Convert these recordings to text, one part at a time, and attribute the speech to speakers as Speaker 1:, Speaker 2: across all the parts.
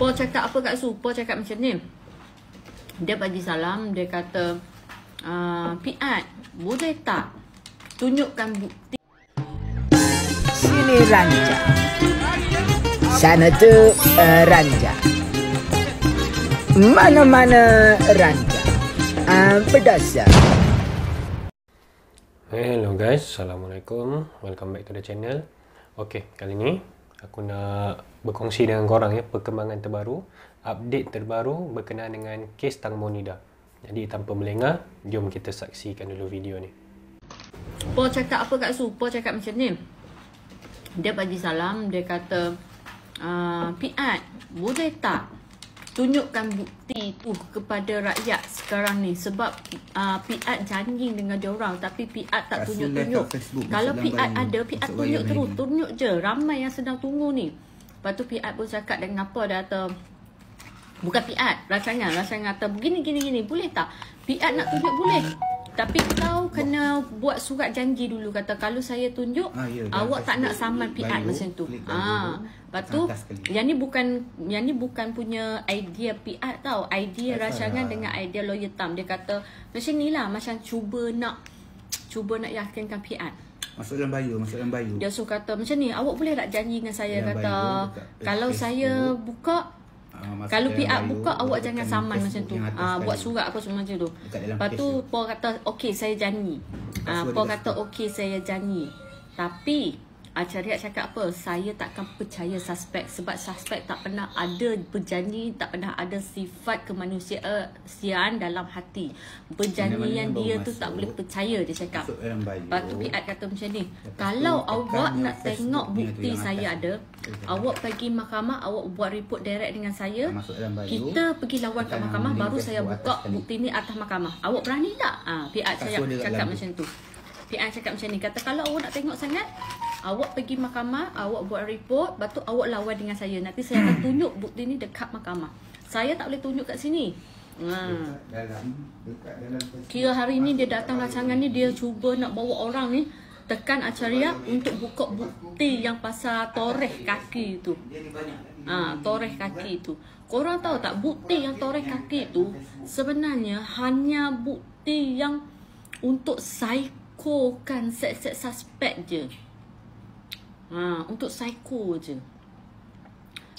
Speaker 1: Paul cakap apa kat Sue? cakap macam ni. Dia bagi salam. Dia kata, ah, Piat, boleh tak tunjukkan bukti? Sini ranja Sana tu uh, eh, ranjang. Mana-mana ranja Uh, berdasar.
Speaker 2: Hello guys, Assalamualaikum. Welcome back to the channel. Okay, kali ni aku nak berkongsi dengan korang ya perkembangan terbaru, update terbaru berkenaan dengan kes Tang Monida. Jadi tanpa melengah, jom kita saksikan dulu video ni.
Speaker 1: Po cakap apa kat Supo cakap macam ni. Dia bagi salam, dia kata uh, ah, Piat, boleh tak tunjukkan bukti tu kepada rakyat sekarang ni sebab uh, ah, PIAT janji dengan dia orang tapi PIAT tak tunjuk-tunjuk. Kalau PIAT ada, PIAT tunjuk terus, ini. tunjuk je. Ramai yang sedang tunggu ni. Lepas tu PIAT pun cakap dengan apa dia kata bukan PIAT, rasanya rasanya kata begini gini gini boleh tak? PIAT nak tunjuk boleh. Tapi kau kena oh. buat surat janji dulu kata kalau saya tunjuk ah, ya, awak tak nak saman PI macam tu. Ha. Lepas tu yang ni bukan yang ni bukan punya idea PI tau. Idea rancangan dengan idea lawyer tam dia kata macam lah macam cuba nak cuba nak yakinkan PI.
Speaker 2: Masuk dalam bayu, masuk dalam bayu. Dia
Speaker 1: suka kata macam ni, awak boleh tak janji dengan saya yang kata bayu, kalau saya buka
Speaker 2: Uh, kalau pi up buka
Speaker 1: awak jangan saman macam tu. Ah uh, buat surat apa semua macam tu. Lepas tu pua kata okey saya janji. Ah uh, pua kata okey saya janji. Tapi Acharya cakap apa? Saya takkan percaya suspek sebab suspek tak pernah ada berjanji, tak pernah ada sifat kemanusiaan dalam hati. Berjanjian dia tu tak boleh percaya dia cakap. Batu Piat kata macam ni. kalau awak nak tengok bukti saya ada, awak pergi mahkamah, awak buat report direct dengan saya. kita pergi lawan kat mahkamah, baru saya buka bukti ni atas mahkamah. Awak berani tak? Ha, ah, Piat cakap, cakap macam tu. Piat cakap macam ni. Kata kalau awak nak tengok sangat, Awak pergi mahkamah, awak buat report, lepas tu awak lawan dengan saya. Nanti saya akan tunjuk bukti ni dekat mahkamah. Saya tak boleh tunjuk kat sini. Ha. Kira hari ni dia datang rancangan ni dia cuba nak bawa orang ni tekan acaria untuk buka bukti yang pasal toreh kaki tu. Ha, toreh kaki tu. Korang tahu tak bukti yang toreh kaki tu sebenarnya hanya bukti yang untuk psikokan, set-set suspek je. Ha, untuk psycho je.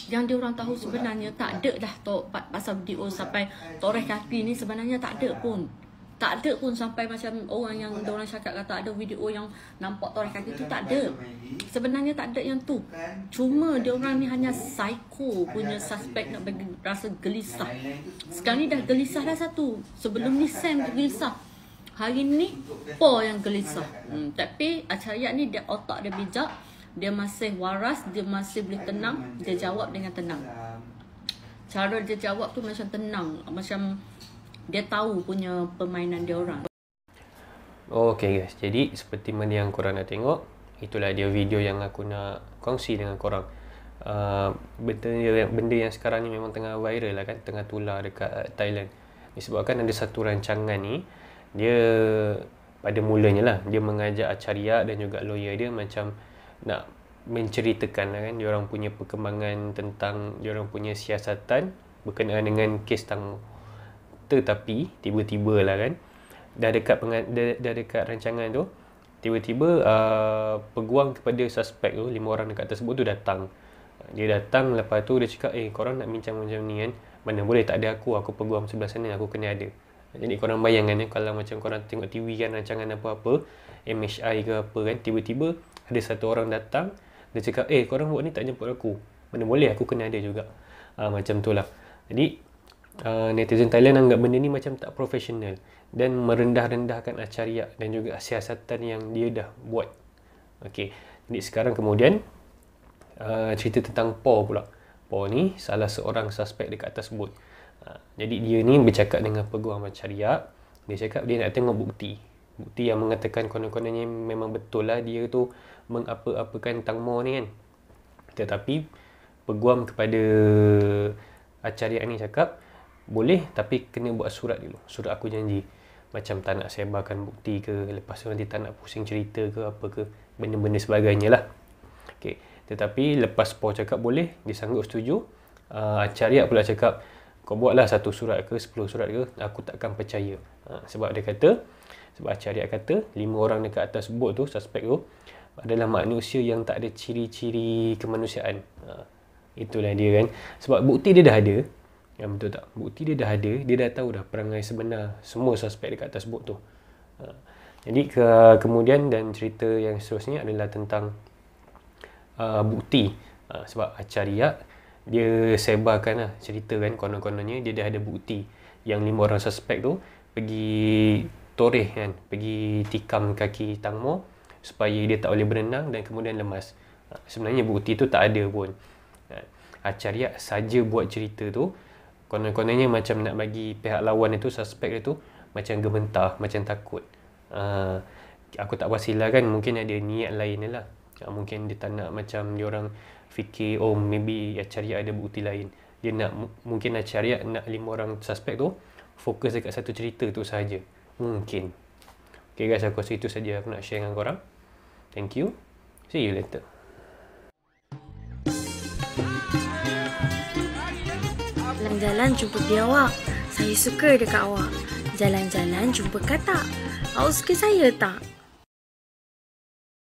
Speaker 1: Yang dia orang tahu sebenarnya tak ada dah to, pasal video sampai toreh kaki ni sebenarnya tak ada pun. Tak ada pun sampai macam orang yang dia orang cakap kata ada video yang nampak toreh kaki tu tak ada. Sebenarnya tak ada yang tu. Cuma dia orang ni hanya psycho punya suspek nak bagi rasa gelisah. Sekarang ni dah gelisah dah satu. Sebelum ni Sam gelisah. Hari ni Po yang gelisah. Hmm, tapi Acayat ni dia otak dia bijak dia masih waras, dia masih boleh tenang, dia jawab dengan tenang. Cara dia jawab tu macam tenang, macam dia tahu punya permainan dia orang.
Speaker 2: Okay guys, jadi seperti mana yang korang dah tengok, itulah dia video yang aku nak kongsi dengan korang. Uh, benda, benda yang sekarang ni memang tengah viral lah kan, tengah tular dekat eh, Thailand. Disebabkan ada satu rancangan ni, dia pada mulanya lah, dia mengajak Acharya dan juga lawyer dia macam nak menceritakan lah kan Orang punya perkembangan tentang orang punya siasatan berkenaan dengan kes tang tetapi tiba-tiba lah kan dah dekat pengat, dah, dah, dekat rancangan tu tiba-tiba uh, peguang kepada suspek tu lima orang dekat tersebut tu datang dia datang lepas tu dia cakap eh korang nak bincang macam ni kan mana boleh tak ada aku aku peguam sebelah sana aku kena ada jadi korang bayangkan ni ya, kalau macam korang tengok TV kan rancangan apa-apa MHI ke apa kan tiba-tiba ada satu orang datang dia cakap eh korang buat ni tak jemput aku. Mana boleh aku kena ada juga. Uh, macam tu lah. Jadi uh, netizen Thailand anggap benda ni macam tak profesional dan merendah-rendahkan acariak dan juga siasatan yang dia dah buat. Okey. Jadi sekarang kemudian uh, cerita tentang Paul pula. Paul ni salah seorang suspek dekat atas bot. Ha, jadi dia ni bercakap dengan peguam Acharya dia cakap dia nak tengok bukti bukti yang mengatakan konon-kononnya memang betul lah dia tu mengapa-apakan Tang Mo ni kan tetapi peguam kepada Acharya ni cakap boleh tapi kena buat surat dulu surat aku janji macam tak nak sebarkan bukti ke lepas tu nanti tak nak pusing cerita ke apa ke benda-benda sebagainya lah okay. tetapi lepas Po cakap boleh dia sanggup setuju uh, ah, Acharya pula cakap kau buatlah satu surat ke sepuluh surat ke aku takkan percaya ha, sebab dia kata sebab acariat kata lima orang dekat atas bot tu suspek tu adalah manusia yang tak ada ciri-ciri kemanusiaan ha, itulah dia kan sebab bukti dia dah ada ya, betul tak bukti dia dah ada dia dah tahu dah perangai sebenar semua suspek dekat atas bot tu ha, jadi ke, kemudian dan cerita yang seterusnya adalah tentang uh, bukti uh, sebab acariat dia sebarkan lah cerita kan konon-kononnya dia dah ada bukti yang lima orang suspek tu pergi toreh kan pergi tikam kaki tangmo supaya dia tak boleh berenang dan kemudian lemas ha, sebenarnya bukti tu tak ada pun ha, Acarya saja buat cerita tu konon-kononnya macam nak bagi pihak lawan itu suspek dia tu macam gementar macam takut ha, aku tak pastilah kan mungkin ada niat lain lah mungkin dia tak nak macam dia orang fikir oh maybe acharya ada bukti lain dia nak mungkin acharya nak lima orang suspek tu fokus dekat satu cerita tu saja mungkin okay guys aku rasa itu saja aku nak share dengan korang thank you see you later
Speaker 1: jalan-jalan jumpa dia awak. saya suka dekat awak jalan-jalan jumpa katak awak suka saya tak